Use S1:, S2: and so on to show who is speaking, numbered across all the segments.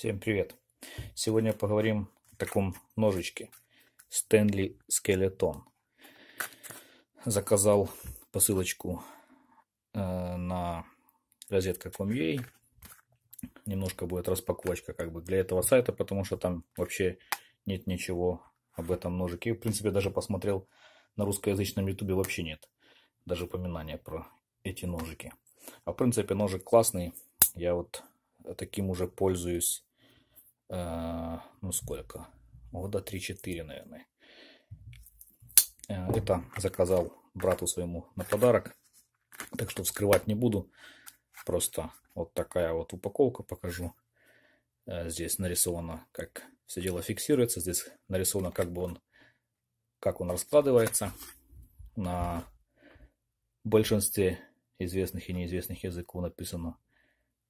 S1: Всем привет! Сегодня поговорим о таком ножичке Stanley Skeleton. Заказал посылочку э, на розетка.com.ua. Немножко будет распаковочка как бы для этого сайта, потому что там вообще нет ничего об этом ножике. В принципе, даже посмотрел на русскоязычном ютубе вообще нет. Даже упоминания про эти ножики. А в принципе ножик классный. Я вот таким уже пользуюсь Э, ну сколько, года 3-4, наверное. Э, это заказал брату своему на подарок. Так что вскрывать не буду. Просто вот такая вот упаковка покажу. Э, здесь нарисовано, как все дело фиксируется. Здесь нарисовано, как бы он, как он раскладывается. На большинстве известных и неизвестных языков написано,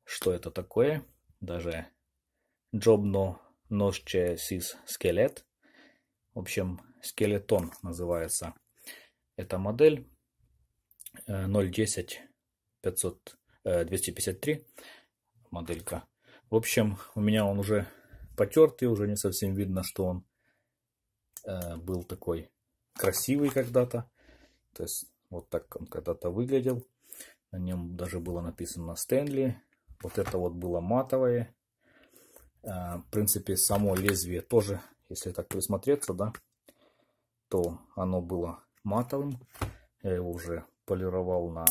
S1: что это такое. Даже Джобно Ноще Сис Скелет. В общем, скелетон называется эта модель. 0.10 э, 253 э, моделька. В общем, у меня он уже потертый, уже не совсем видно, что он э, был такой красивый когда-то. То есть вот так он когда-то выглядел. На нем даже было написано Стэнли. Вот это вот было матовое. А, в принципе, само лезвие тоже, если так присмотреться, да, то оно было матовым. Я его уже полировал на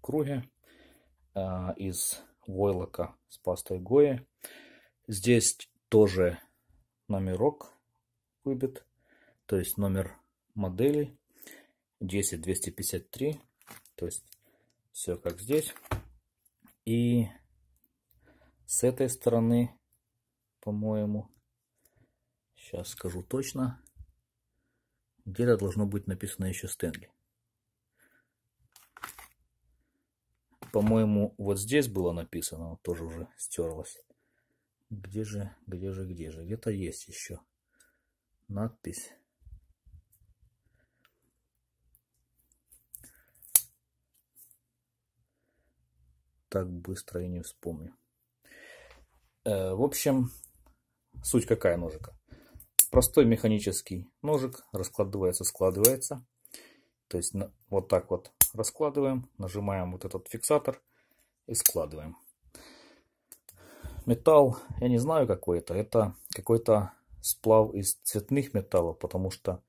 S1: круге а, из войлока с пастой Гоя. Здесь тоже номерок выбит, то есть номер модели 10253, то есть все как здесь. И с этой стороны, по-моему, сейчас скажу точно, где-то должно быть написано еще Стэнли. По-моему, вот здесь было написано, оно тоже уже стерлось. Где же, где же, где же? Где-то есть еще надпись. Так быстро и не вспомню. Э, в общем, суть какая ножика. Простой механический ножик, раскладывается, складывается. То есть вот так вот раскладываем, нажимаем вот этот фиксатор и складываем. Металл, я не знаю какой это, это какой-то сплав из цветных металлов, потому что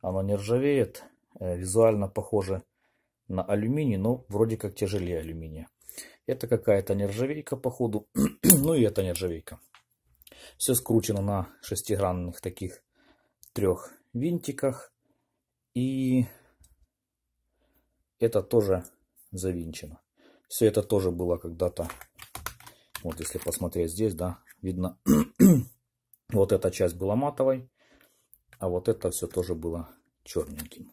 S1: оно не ржавеет, э, визуально похоже на алюминий, но вроде как тяжелее алюминия. Это какая-то нержавейка, походу. ну и это нержавейка. Все скручено на шестигранных таких трех винтиках. И это тоже завинчено. Все это тоже было когда-то, вот если посмотреть здесь, да, видно, вот эта часть была матовой, а вот это все тоже было черненьким.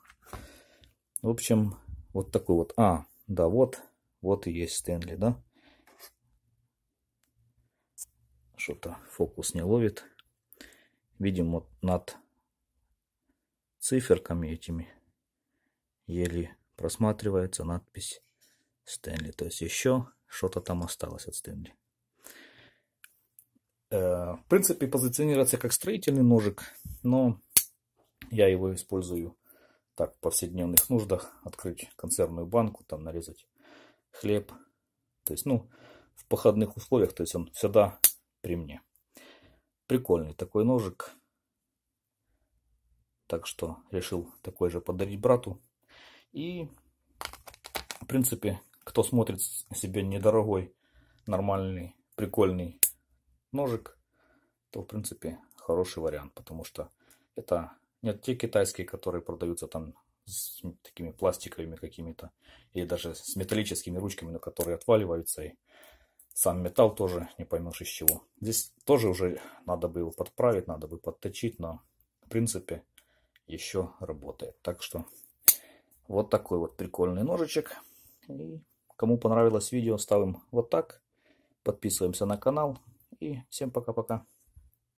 S1: В общем, вот такой вот. А, да, вот вот и есть Стэнли, да? Что-то фокус не ловит. Видим вот над циферками этими еле просматривается надпись Стэнли. То есть еще что-то там осталось от Стэнли. Э, в принципе, позиционируется как строительный ножик, но я его использую так в повседневных нуждах. Открыть консервную банку, там нарезать хлеб. То есть, ну, в походных условиях, то есть он всегда при мне. Прикольный такой ножик. Так что решил такой же подарить брату. И, в принципе, кто смотрит себе недорогой, нормальный, прикольный ножик, то, в принципе, хороший вариант. Потому что это не те китайские, которые продаются там с такими пластиковыми какими-то, или даже с металлическими ручками, на которые отваливаются, и сам металл тоже не поймешь из чего. Здесь тоже уже надо бы его подправить, надо бы подточить, но в принципе еще работает. Так что вот такой вот прикольный ножичек. И кому понравилось видео, ставим вот так. Подписываемся на канал. И всем пока-пока.